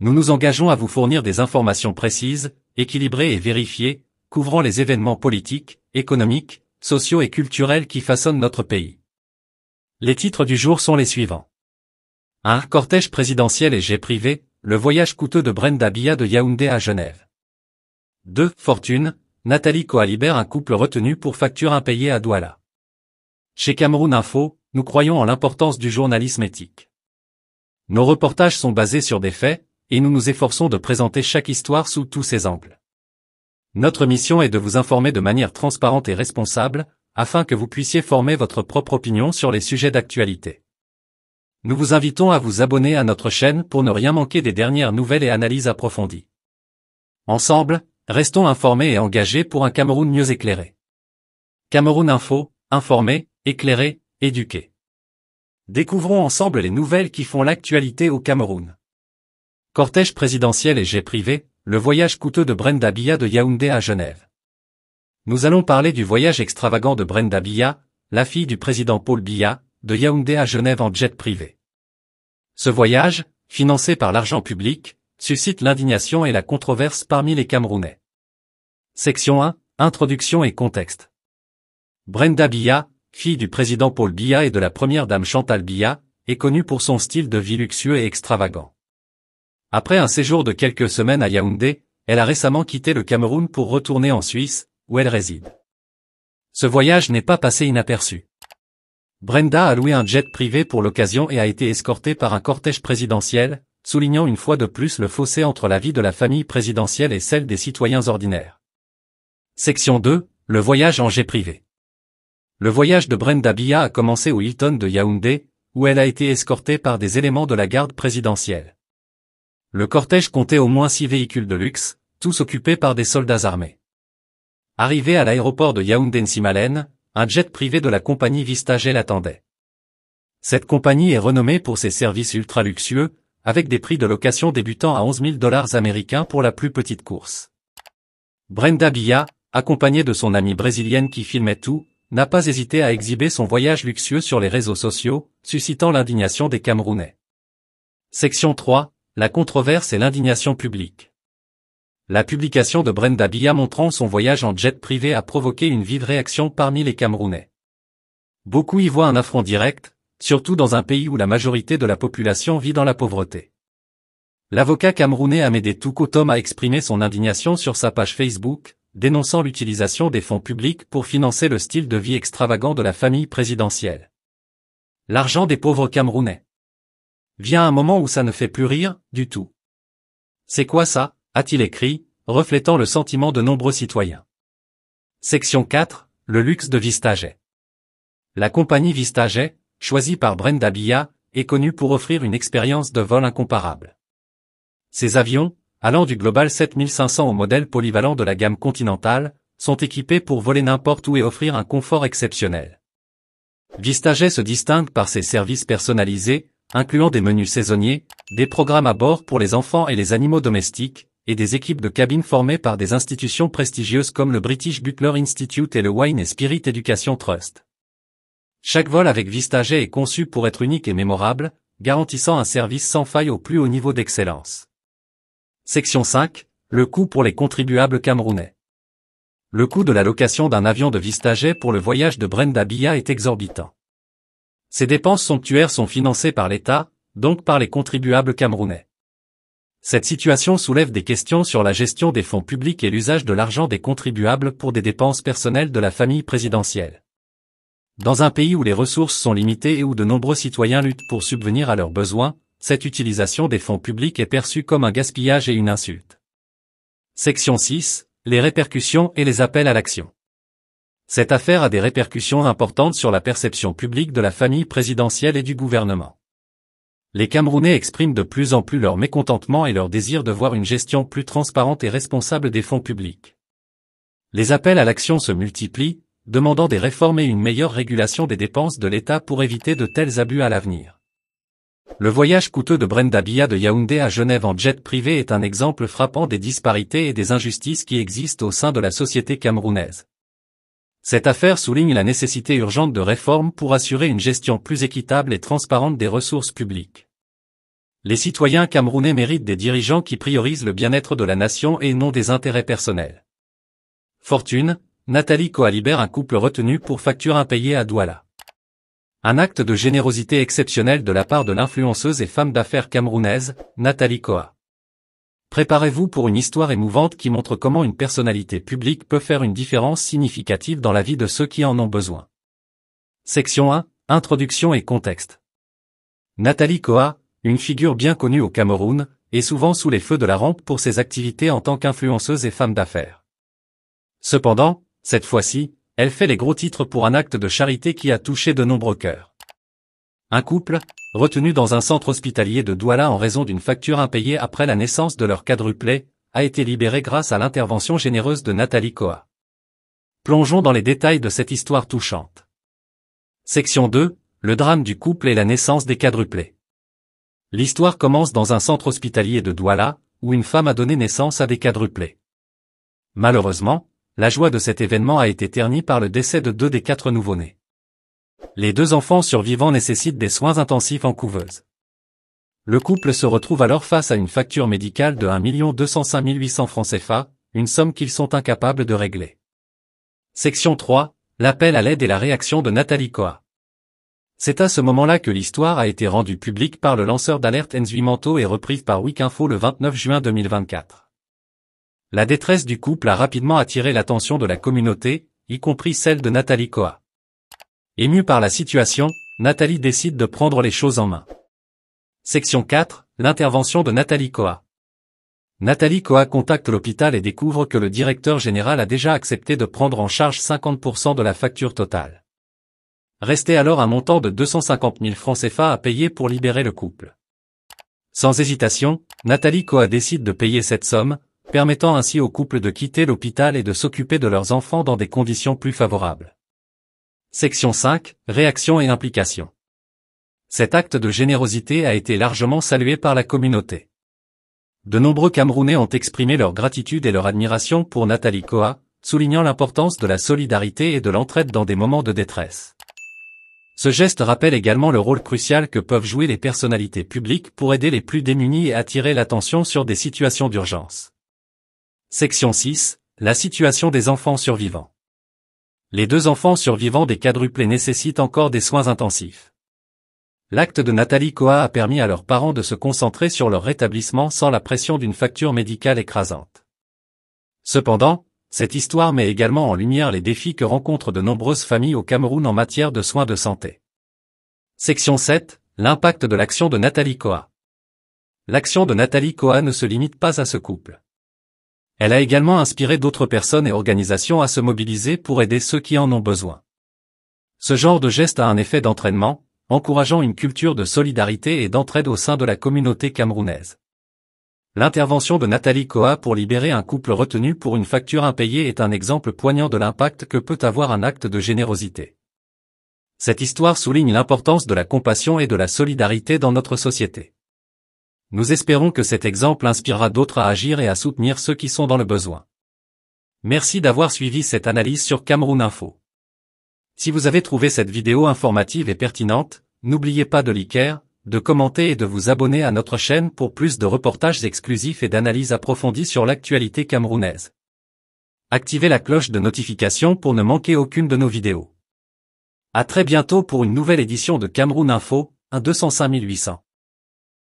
Nous nous engageons à vous fournir des informations précises, équilibrées et vérifiées, couvrant les événements politiques, économiques, sociaux et culturels qui façonnent notre pays. Les titres du jour sont les suivants. 1. Cortège présidentiel et jet privé, le voyage coûteux de Brenda Bia de Yaoundé à Genève. 2. Fortune, Nathalie libère un couple retenu pour facture impayée à Douala. Chez Cameroun Info, nous croyons en l'importance du journalisme éthique. Nos reportages sont basés sur des faits, et nous nous efforçons de présenter chaque histoire sous tous ses angles. Notre mission est de vous informer de manière transparente et responsable, afin que vous puissiez former votre propre opinion sur les sujets d'actualité. Nous vous invitons à vous abonner à notre chaîne pour ne rien manquer des dernières nouvelles et analyses approfondies. Ensemble, restons informés et engagés pour un Cameroun mieux éclairé. Cameroun Info, informé, éclairé, éduqué. Découvrons ensemble les nouvelles qui font l'actualité au Cameroun. Cortège présidentiel et jet privé, le voyage coûteux de Brenda Biya de Yaoundé à Genève. Nous allons parler du voyage extravagant de Brenda Biya, la fille du président Paul Biya, de Yaoundé à Genève en jet privé. Ce voyage, financé par l'argent public, suscite l'indignation et la controverse parmi les Camerounais. Section 1, Introduction et contexte. Brenda Biya, fille du président Paul Biya et de la première dame Chantal Biya, est connue pour son style de vie luxueux et extravagant. Après un séjour de quelques semaines à Yaoundé, elle a récemment quitté le Cameroun pour retourner en Suisse, où elle réside. Ce voyage n'est pas passé inaperçu. Brenda a loué un jet privé pour l'occasion et a été escortée par un cortège présidentiel, soulignant une fois de plus le fossé entre la vie de la famille présidentielle et celle des citoyens ordinaires. Section 2, le voyage en jet privé. Le voyage de Brenda Bia a commencé au Hilton de Yaoundé, où elle a été escortée par des éléments de la garde présidentielle. Le cortège comptait au moins six véhicules de luxe, tous occupés par des soldats armés. Arrivé à l'aéroport de Yaoundé-Nsimalen, un jet privé de la compagnie Vistagel l'attendait. Cette compagnie est renommée pour ses services ultra luxueux, avec des prix de location débutant à 11 000 dollars américains pour la plus petite course. Brenda Billa, accompagnée de son amie brésilienne qui filmait tout, n'a pas hésité à exhiber son voyage luxueux sur les réseaux sociaux, suscitant l'indignation des Camerounais. Section 3, la controverse et l'indignation publique. La publication de Brenda Bia montrant son voyage en jet privé a provoqué une vive réaction parmi les Camerounais. Beaucoup y voient un affront direct, surtout dans un pays où la majorité de la population vit dans la pauvreté. L'avocat camerounais Amédée Toukotom a exprimé son indignation sur sa page Facebook, dénonçant l'utilisation des fonds publics pour financer le style de vie extravagant de la famille présidentielle. L'argent des pauvres Camerounais. Vient un moment où ça ne fait plus rire, du tout. C'est quoi ça a-t-il écrit, reflétant le sentiment de nombreux citoyens. Section 4. Le luxe de Vistaget. La compagnie Vistaget, choisie par Brenda Bia, est connue pour offrir une expérience de vol incomparable. Ses avions, allant du Global 7500 au modèle polyvalent de la gamme continentale, sont équipés pour voler n'importe où et offrir un confort exceptionnel. Vistaget se distingue par ses services personnalisés, incluant des menus saisonniers, des programmes à bord pour les enfants et les animaux domestiques, et des équipes de cabines formées par des institutions prestigieuses comme le British Butler Institute et le Wine Spirit Education Trust. Chaque vol avec Vistager est conçu pour être unique et mémorable, garantissant un service sans faille au plus haut niveau d'excellence. Section 5. Le coût pour les contribuables camerounais. Le coût de la location d'un avion de Vistager pour le voyage de Brenda Bia est exorbitant. Ces dépenses somptuaires sont financées par l'État, donc par les contribuables camerounais. Cette situation soulève des questions sur la gestion des fonds publics et l'usage de l'argent des contribuables pour des dépenses personnelles de la famille présidentielle. Dans un pays où les ressources sont limitées et où de nombreux citoyens luttent pour subvenir à leurs besoins, cette utilisation des fonds publics est perçue comme un gaspillage et une insulte. Section 6. Les répercussions et les appels à l'action. Cette affaire a des répercussions importantes sur la perception publique de la famille présidentielle et du gouvernement. Les Camerounais expriment de plus en plus leur mécontentement et leur désir de voir une gestion plus transparente et responsable des fonds publics. Les appels à l'action se multiplient, demandant des réformes et une meilleure régulation des dépenses de l'État pour éviter de tels abus à l'avenir. Le voyage coûteux de Brenda Bia de Yaoundé à Genève en jet privé est un exemple frappant des disparités et des injustices qui existent au sein de la société camerounaise. Cette affaire souligne la nécessité urgente de réformes pour assurer une gestion plus équitable et transparente des ressources publiques. Les citoyens camerounais méritent des dirigeants qui priorisent le bien-être de la nation et non des intérêts personnels. Fortune, Nathalie Koa libère un couple retenu pour facture impayée à Douala. Un acte de générosité exceptionnel de la part de l'influenceuse et femme d'affaires camerounaise, Nathalie Koa. Préparez-vous pour une histoire émouvante qui montre comment une personnalité publique peut faire une différence significative dans la vie de ceux qui en ont besoin. Section 1. Introduction et contexte. Nathalie Koa, une figure bien connue au Cameroun, est souvent sous les feux de la rampe pour ses activités en tant qu'influenceuse et femme d'affaires. Cependant, cette fois-ci, elle fait les gros titres pour un acte de charité qui a touché de nombreux cœurs. Un couple, retenu dans un centre hospitalier de Douala en raison d'une facture impayée après la naissance de leur quadruplet, a été libéré grâce à l'intervention généreuse de Nathalie Coa. Plongeons dans les détails de cette histoire touchante. Section 2, le drame du couple et la naissance des quadruplets. L'histoire commence dans un centre hospitalier de Douala, où une femme a donné naissance à des quadruplets. Malheureusement, la joie de cet événement a été ternie par le décès de deux des quatre nouveau-nés. Les deux enfants survivants nécessitent des soins intensifs en couveuse. Le couple se retrouve alors face à une facture médicale de 1 205 800 francs CFA, une somme qu'ils sont incapables de régler. Section 3. L'appel à l'aide et la réaction de Nathalie Coa. C'est à ce moment-là que l'histoire a été rendue publique par le lanceur d'alerte Enzuimanto et reprise par Wikinfo le 29 juin 2024. La détresse du couple a rapidement attiré l'attention de la communauté, y compris celle de Nathalie Koa. Émue par la situation, Nathalie décide de prendre les choses en main. Section 4, l'intervention de Nathalie koa Nathalie Coa contacte l'hôpital et découvre que le directeur général a déjà accepté de prendre en charge 50% de la facture totale. Restait alors un montant de 250 000 francs CFA à payer pour libérer le couple. Sans hésitation, Nathalie koa décide de payer cette somme, permettant ainsi au couple de quitter l'hôpital et de s'occuper de leurs enfants dans des conditions plus favorables. Section 5, Réaction et implication. Cet acte de générosité a été largement salué par la communauté. De nombreux Camerounais ont exprimé leur gratitude et leur admiration pour Nathalie Koa, soulignant l'importance de la solidarité et de l'entraide dans des moments de détresse. Ce geste rappelle également le rôle crucial que peuvent jouer les personnalités publiques pour aider les plus démunis et attirer l'attention sur des situations d'urgence. Section 6. La situation des enfants survivants. Les deux enfants survivants des quadruplés nécessitent encore des soins intensifs. L'acte de Nathalie koa a permis à leurs parents de se concentrer sur leur rétablissement sans la pression d'une facture médicale écrasante. Cependant, cette histoire met également en lumière les défis que rencontrent de nombreuses familles au Cameroun en matière de soins de santé. Section 7. L'impact de l'action de Nathalie Koa. L'action de Nathalie koa ne se limite pas à ce couple. Elle a également inspiré d'autres personnes et organisations à se mobiliser pour aider ceux qui en ont besoin. Ce genre de geste a un effet d'entraînement, encourageant une culture de solidarité et d'entraide au sein de la communauté camerounaise. L'intervention de Nathalie Koa pour libérer un couple retenu pour une facture impayée est un exemple poignant de l'impact que peut avoir un acte de générosité. Cette histoire souligne l'importance de la compassion et de la solidarité dans notre société. Nous espérons que cet exemple inspirera d'autres à agir et à soutenir ceux qui sont dans le besoin. Merci d'avoir suivi cette analyse sur Cameroun Info. Si vous avez trouvé cette vidéo informative et pertinente, n'oubliez pas de liker, de commenter et de vous abonner à notre chaîne pour plus de reportages exclusifs et d'analyses approfondies sur l'actualité camerounaise. Activez la cloche de notification pour ne manquer aucune de nos vidéos. À très bientôt pour une nouvelle édition de Cameroun Info, un 205 800.